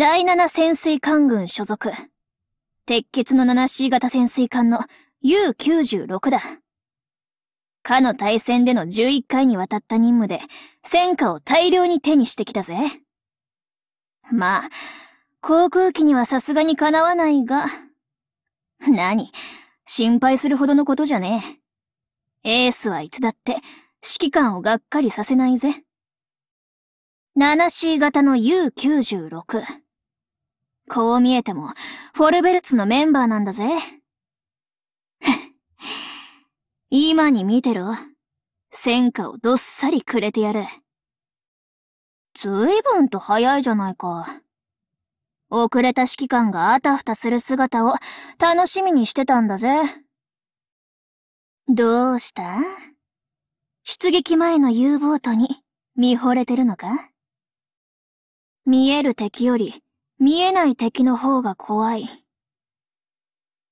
第七潜水艦軍所属。鉄血の 7C 型潜水艦の U96 だ。かの対戦での11回にわたった任務で、戦果を大量に手にしてきたぜ。まあ、航空機にはさすがにかなわないが。何、心配するほどのことじゃねえ。エースはいつだって、指揮官をがっかりさせないぜ。7C 型の U96。こう見えても、フォルベルツのメンバーなんだぜ。今に見てろ。戦果をどっさりくれてやる。随分と早いじゃないか。遅れた指揮官があたふたする姿を楽しみにしてたんだぜ。どうした出撃前の U ボートに見惚れてるのか見える敵より見えない敵の方が怖い。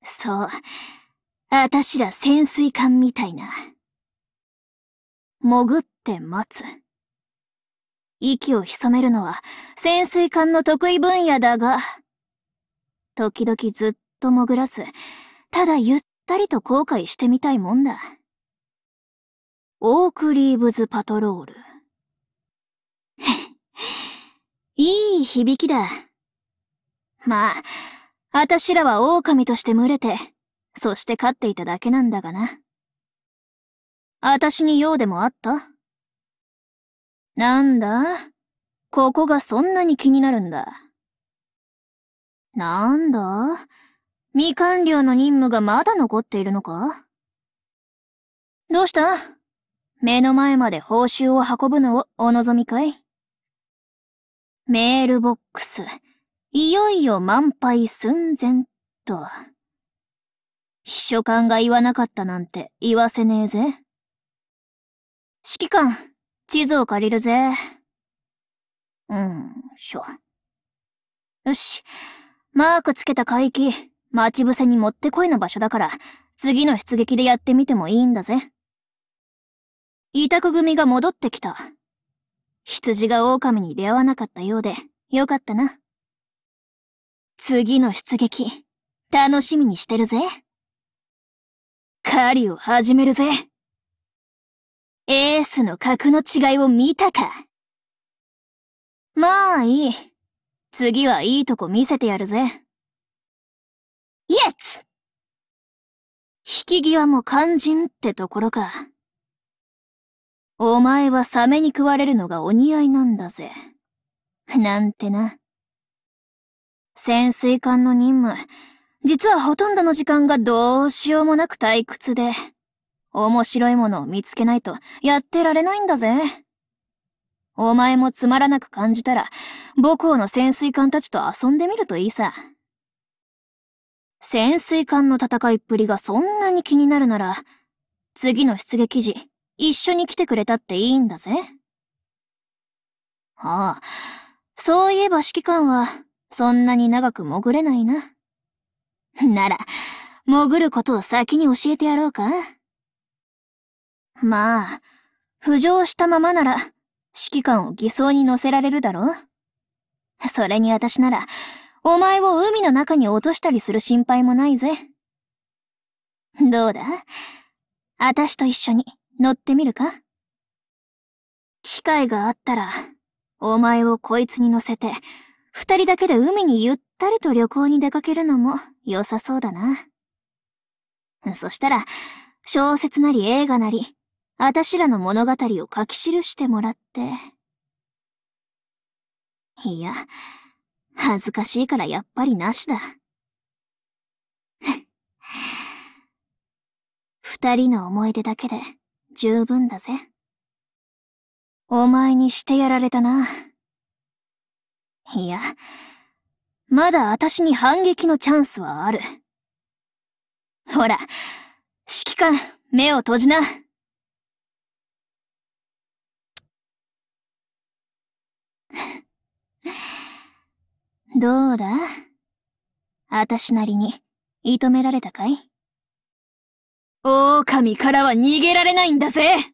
そう。あたしら潜水艦みたいな。潜って待つ。息を潜めるのは潜水艦の得意分野だが、時々ずっと潜らず、ただゆったりと後悔してみたいもんだ。オークリーブズパトロール。いい響きだ。まあ、あたしらは狼として群れて、そして飼っていただけなんだがな。あたしに用でもあったなんだここがそんなに気になるんだ。なんだ未完了の任務がまだ残っているのかどうした目の前まで報酬を運ぶのをお望みかいメールボックス。いよいよ満杯寸前と。秘書官が言わなかったなんて言わせねえぜ。指揮官、地図を借りるぜ。うんしょ。よし。マークつけた海域、待ち伏せに持ってこいの場所だから、次の出撃でやってみてもいいんだぜ。委託組が戻ってきた。羊が狼に出会わなかったようで、よかったな。次の出撃、楽しみにしてるぜ。狩りを始めるぜ。エースの格の違いを見たか。まあいい。次はいいとこ見せてやるぜ。イエツ引き際も肝心ってところか。お前はサメに食われるのがお似合いなんだぜ。なんてな。潜水艦の任務、実はほとんどの時間がどうしようもなく退屈で、面白いものを見つけないとやってられないんだぜ。お前もつまらなく感じたら、母校の潜水艦たちと遊んでみるといいさ。潜水艦の戦いっぷりがそんなに気になるなら、次の出撃時、一緒に来てくれたっていいんだぜ。ああ、そういえば指揮官はそんなに長く潜れないな。なら、潜ることを先に教えてやろうかまあ、浮上したままなら、指揮官を偽装に乗せられるだろそれに私なら、お前を海の中に落としたりする心配もないぜ。どうだ私と一緒に乗ってみるか機会があったら、お前をこいつに乗せて、二人だけで海にゆったりと旅行に出かけるのも良さそうだな。そしたら、小説なり映画なり、あたしらの物語を書き記してもらって。いや、恥ずかしいからやっぱりなしだ。二人の思い出だけで十分だぜ。お前にしてやられたな。いや、まだ私に反撃のチャンスはある。ほら、指揮官、目を閉じな。どうだ私なりに、射止められたかい狼からは逃げられないんだぜ